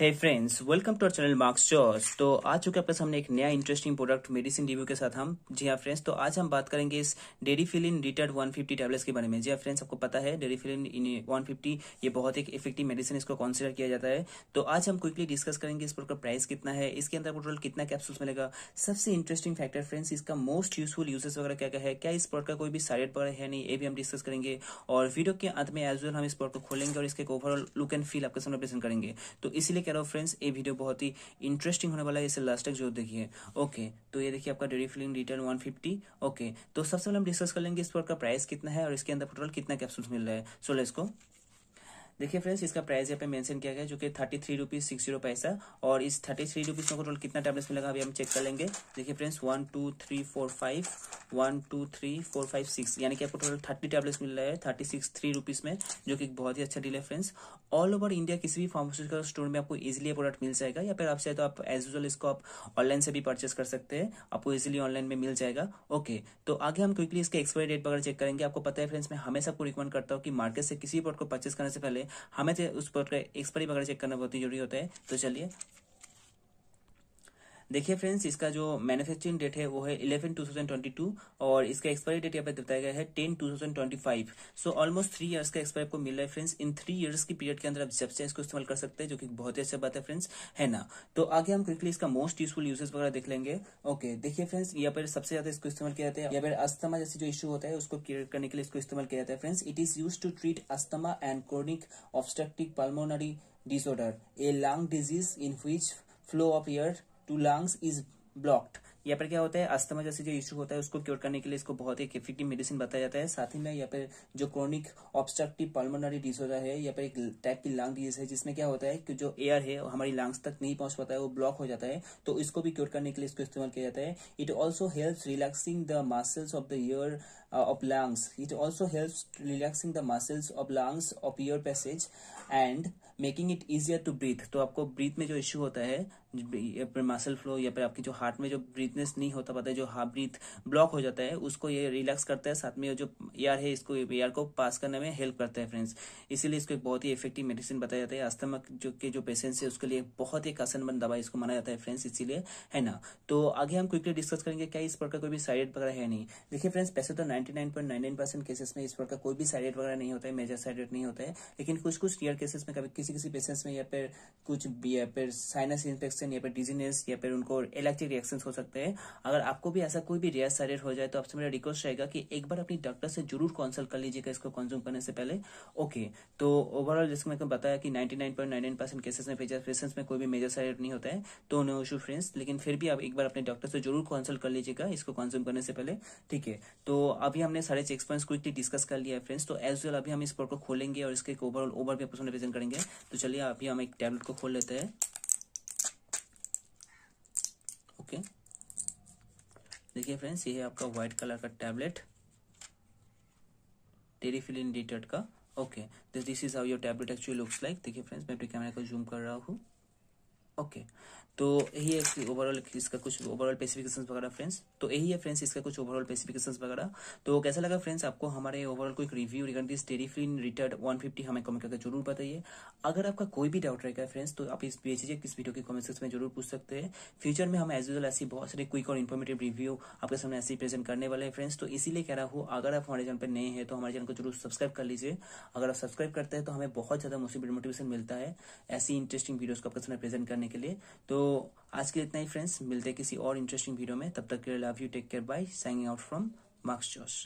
Hey friends welcome to our channel Marks चॉर्स तो आ चुके आपके सामने एक नया इंटरेस्टिंग प्रोडक्ट मेडिसिन रिव्यू के साथ हम जी हाँ फ्रेंड्स तो आज हम बात करेंगे इस डेरी फिलिन रिटर्ड 150 टैबलेट्स के बारे में जी हाँ फ्रेंड्स आपको पता है डेरी फिलिन वन फिफ्टी ये बहुत एक इफेक्टिव मेडिसिन इसको कंसिडर किया जाता है तो आज हम क्विकली डिस्कस करेंगे इस प्रोडक्ट का प्राइस कितना है इसके अंदर टोटल कितना कैप्सूल मिलेगा सबसे इंटरेस्टिंग फैक्टर फ्रेंड्स इसका मोस्ट यूजफुल यूजेस वगैरह क्या क्या है क्या इस प्रोडक्ट का कोई भी साइड पर है नहीं ये भी हम डिस्कस करेंगे और वीडियो के अंत में एज वेल हम इस प्रोडक्ट को खोलेंगे और इसके ओवरऑल लुक एंड फील आपके सामने प्रेजेंट करेंगे तो इसलिए इसलिए कह रहा हूँ फ्रेंड्स ये वीडियो बहुत ही इंटरेस्टिंग होने वाला है इसे लास्ट तक जो देखिए ओके तो ये देखिए आपका Deriphyllin retard one fifty okay तो सबसे पहले हम डिस्कस कर लेंगे इस पर का प्राइस कितना है और इसके अंदर टोटल कितना कैप्सूल मिल रहा है सो लेट्स गो देखिए फ्रेंड्स इसका प्राइस यहाँ पे मेंशन किया गया जो कि thirty three rupees six zero पैसा और इस थर्टी थ्री रुपीज का टोटल कितना टैबलेट्स मिलेगा अभी हम चेक कर लेंगे देखिए friends one two three four five one two three four five six यानी कि आपको टोटल थर्टी टैबलेट्स मिल रहा है थर्टी सिक्स थ्री रुपीज में जो कि बहुत ही अच्छा डील है फ्रेंड्स ऑल ओवर इंडिया किसी भी फार्मास्यूटिकल स्टोर में आपको इजिली प्रोडक्ट मिल जाएगा या फिर आप चाहे तो आप एज यूजल इसको आप ऑनलाइन से भी परचेस कर सकते हैं आपको इजिली ऑनलाइन में मिल जाएगा ओके तो आगे हम क्विकली इसके एक्सपायरी डेट वगैरह चेक करेंगे आपको पता है फ्रेंड्स मैं हमेशा आपको रिकमेंड करता हूँ कि मार्केट से किसी भी प्रोडक्ट को परचेस करने से पहले हमें उस पर एक्सपायरी वगैरह चेक करना बहुत ही जरूरी होता है तो चलिए देखिए फ्रेंड्स इसका जो मैन्युफैक्चरिंग डेट है वो है eleven two thousand twenty two और इसका एक्सपायरी डेट यहाँ पे बताया गया है ten two thousand twenty five so almost three years का एक्सपायर आपको मिल रहा है फ्रेंड्स इन थ्री इयर्स की पीरियड के अंदर आप जब से इसको इस्तेमाल कर सकते हैं जो कि बहुत ही अच्छा बात है फ्रेंड्स है ना तो आगे हम क्विकली इसका मोस्ट यूजफुल यूजेस वगैरह देख लेंगे ओके देखिए फ्रेंड्स यहाँ पर सबसे ज्यादा इसको इस्तेमाल किया जाता है या फिर अस्थमा जैसे जो इशू होता है उसको क्लियर करने के लिए इसको इस्तेमाल किया जाता है friends it is use to treat asthma and chronic obstructive pulmonary disorder a lung disease in which flow of air to lungs is blocked यहाँ पर क्या होता है अस्थमा जैसे जो इश्यू होता है उसको क्योर करने के लिए इसको बहुत एक इफेक्टिव मेडिसिन बताया जाता है साथ ही में यहाँ पर जो क्रोनिक ऑब्स्ट्रक्टिव पल्मोनरी डिसऑर्डर है यहाँ पर एक टाइप की लंग डिजीज है जिसमें क्या होता है कि जो एयर है हमारी लंग्स तक नहीं पहुंच पाता है वो ब्लॉक हो जाता है तो इसको भी क्योर करने के लिए इसको इस्तेमाल किया जाता है it also help relaxing the muscles of the air of lungs it also help relaxing the muscles of lungs of air passage and making it easier to breathe तो आपको ब्रीथ में जो इश्यू होता है या फिर मसल फ्लो या फिर आपकी जो हार्ट में जो ब्रीथनेस नहीं होता पता है जो हाफ ब्रीथ ब्लॉक हो जाता है उसको ये रिलैक्स करता है साथ में जो एयर है इसको एयर को पास करने में हेल्प करता है फ्रेंड्स इसीलिए इसको एक बहुत ही इफेक्टिव मेडिसिन बताया जाता है अस्थमा जो के जो पेशेंट्स है उसके लिए बहुत ही कासनबंद दवा इसको माना जाता है फ्रेंड्स इसीलिए है ना तो आगे हम क्विकली डिस्कस करेंगे क्या इस प्रकार कोई भी साइड इफेक्ट वगैरह है नहीं देखिए फ्रेंड्स पैसे तो ninety nine point nine nine percent cases में इस प्रकार कोई भी साइड इफेक्ट वगैरह नहीं होता है मेजर साइड इफेक्ट नहीं होता है लेकिन कुछ कुछ रियर केसेस में कभी किसी किसी पेशेंट्स में या फिर कुछ या फिर साइनस इन्फेक्शन रिएक्शन या फिर डिजीनेस या फिर उनको एलर्जिक रिएक्शन हो सकते हैं अगर आपको भी ऐसा कोई भी रेयर साइडेड हो जाए तो आपसे मेरा रिक्वेस्ट रहेगा कि एक बार अपनी डॉक्टर से जरूर कंसल्ट कर लीजिएगा इसको कंज्यूम करने से पहले ओके तो ओवरऑल जैसे मैंने बताया कि नाइनटी परसेंट केसेस में पेशेंट्स में कोई भी मेजर साइड नहीं होता है तो नो इशू फ्रेंड्स लेकिन फिर भी आप एक बार अपने डॉक्टर से जरूर कंसल्ट कर लीजिएगा इसको कंज्यूम करने से पहले ठीक है तो अभी हमने सारे चेक पॉइंट क्विकली डिस्कस कर लिया है फ्रेंड्स तो एज वेल अभी हम इस पोर्ट को खोलेंगे और इसके ओवरऑल ओवर भी प्रेजेंट करेंगे तो चलिए अभी हम एक टैबलेट को खोल लेते हैं देखिए फ्रेंड्स ये है आपका व्हाइट कलर का टैबलेट टेरिफिलिन डिटेट का okay this is how your tablet actually looks like देखिए फ्रेंड्स मैं अपने कैमरा को जूम कर रहा हूँ ओके okay. तो यही है ओवरऑल इसका कुछ ओवरऑल स्पेसिफिकेशंस वगैरह फ्रेंड्स तो यही है फ्रेंड्स इसका कुछ ओवरऑल स्पेसिफिकेशंस वगैरह तो कैसा लगा फ्रेंड्स आपको हमारे ओवरऑल कोई review regard this Deriphyllin retard 150 हमें कमेंट करके जरूर बताइए अगर आपका कोई भी डाउट रहेगा फ्रेंड्स तो आप इस भेजिए किस वीडियो के कमेंट सेक्शन में जरूर पूछ सकते हैं फ्यूचर में हम एज यूजल ऐसी बहुत सारी क्विक और इन्फॉर्मेटिव रिव्यू आपके सामने ऐसे प्रेजेंट करने वाले हैं फ्रेंड्स तो इसीलिए कह रहा हूँ अगर आप हमारे चैनल पर नए हैं तो हमारे चैनल को जरूर सब्सक्राइब कर लीजिए अगर आप सब्सक्राइब करते हैं तो हमें बहुत ज्यादा मोटिवेशन मिलता है ऐसी इंटरेस्टिंग वीडियोज को आपके सामने प्रेजेंट करने के लिए तो तो आज के इतना ही फ्रेंड्स मिलते किसी और इंटरेस्टिंग वीडियो में तब तक के लिए love you take care bye signing out from Marks जोश